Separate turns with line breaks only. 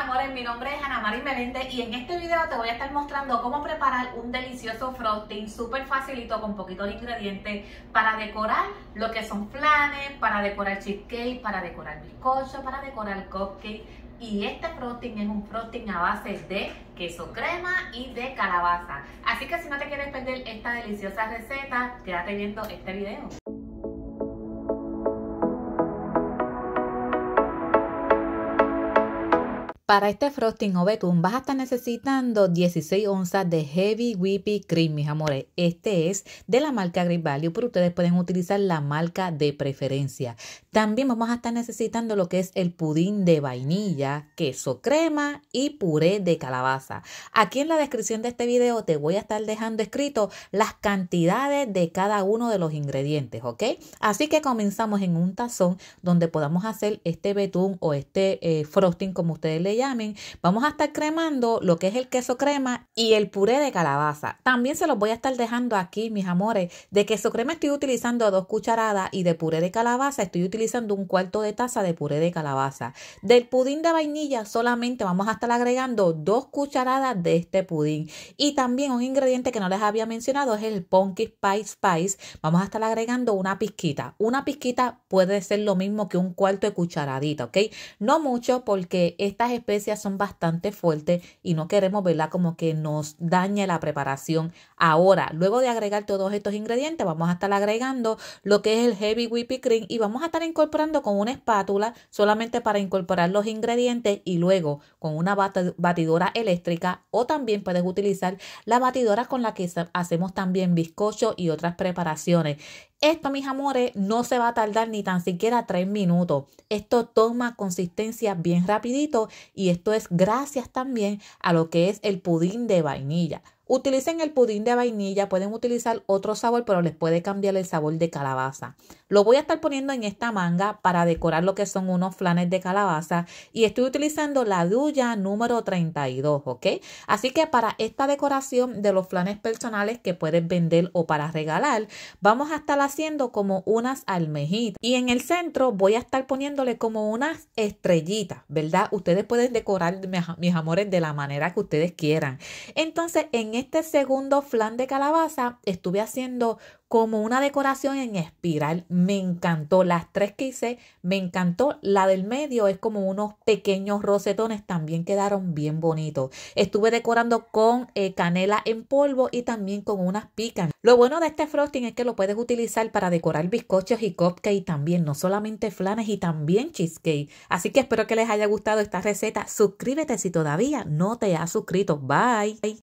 amores, mi nombre es Ana María Meléndez y en este video te voy a estar mostrando cómo preparar un delicioso frosting súper facilito con poquitos ingredientes para decorar lo que son flanes, para decorar cheesecake, para decorar bizcocho, para decorar cupcake y este frosting es un frosting a base de queso crema y de calabaza. Así que si no te quieres perder esta deliciosa receta, quédate viendo este video. Para este frosting o betún vas a estar necesitando 16 onzas de Heavy Whippy Cream, mis amores. Este es de la marca Great Value, pero ustedes pueden utilizar la marca de preferencia. También vamos a estar necesitando lo que es el pudín de vainilla, queso crema y puré de calabaza. Aquí en la descripción de este video te voy a estar dejando escrito las cantidades de cada uno de los ingredientes, ¿ok? Así que comenzamos en un tazón donde podamos hacer este betún o este eh, frosting como ustedes le llamen, vamos a estar cremando lo que es el queso crema y el puré de calabaza. También se los voy a estar dejando aquí, mis amores. De queso crema estoy utilizando dos cucharadas y de puré de calabaza estoy utilizando un cuarto de taza de puré de calabaza. Del pudín de vainilla solamente vamos a estar agregando dos cucharadas de este pudín. Y también un ingrediente que no les había mencionado es el Ponky Spice Spice. Vamos a estar agregando una pizquita. Una pizquita puede ser lo mismo que un cuarto de cucharadita, ¿ok? No mucho porque estas son bastante fuertes y no queremos, verla Como que nos dañe la preparación. Ahora, luego de agregar todos estos ingredientes, vamos a estar agregando lo que es el heavy whipping cream y vamos a estar incorporando con una espátula solamente para incorporar los ingredientes y luego con una batidora eléctrica o también puedes utilizar la batidora con la que hacemos también bizcocho y otras preparaciones. Esto, mis amores, no se va a tardar ni tan siquiera tres minutos. Esto toma consistencia bien rapidito y esto es gracias también a lo que es el pudín de vainilla. Utilicen el pudín de vainilla, pueden utilizar otro sabor, pero les puede cambiar el sabor de calabaza. Lo voy a estar poniendo en esta manga para decorar lo que son unos flanes de calabaza y estoy utilizando la duya número 32, ¿ok? Así que para esta decoración de los flanes personales que puedes vender o para regalar, vamos a estar haciendo como unas almejitas y en el centro voy a estar poniéndole como unas estrellitas, ¿verdad? Ustedes pueden decorar mis amores de la manera que ustedes quieran. Entonces, en este segundo flan de calabaza estuve haciendo como una decoración en espiral. Me encantó las tres que hice, me encantó la del medio, es como unos pequeños rosetones, también quedaron bien bonitos. Estuve decorando con eh, canela en polvo y también con unas picas. Lo bueno de este frosting es que lo puedes utilizar para decorar bizcochos y cupcakes también, no solamente flanes y también cheesecake. Así que espero que les haya gustado esta receta. Suscríbete si todavía no te has suscrito. Bye.